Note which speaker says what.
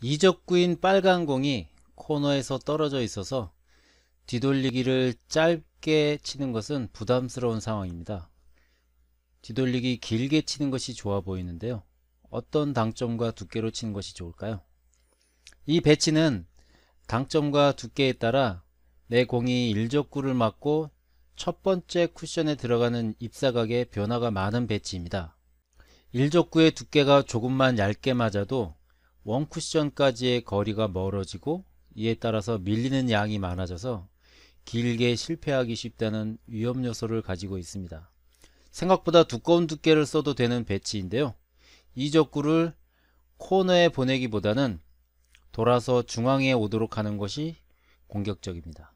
Speaker 1: 이적구인 빨간 공이 코너에서 떨어져 있어서 뒤돌리기를 짧게 치는 것은 부담스러운 상황입니다. 뒤돌리기 길게 치는 것이 좋아 보이는데요. 어떤 당점과 두께로 치는 것이 좋을까요? 이 배치는 당점과 두께에 따라 내 공이 일적구를 맞고 첫 번째 쿠션에 들어가는 입사각의 변화가 많은 배치입니다. 일적구의 두께가 조금만 얇게 맞아도 원쿠션까지의 거리가 멀어지고 이에 따라서 밀리는 양이 많아져서 길게 실패하기 쉽다는 위험 요소를 가지고 있습니다. 생각보다 두꺼운 두께를 써도 되는 배치인데요. 이 적구를 코너에 보내기보다는 돌아서 중앙에 오도록 하는 것이 공격적입니다.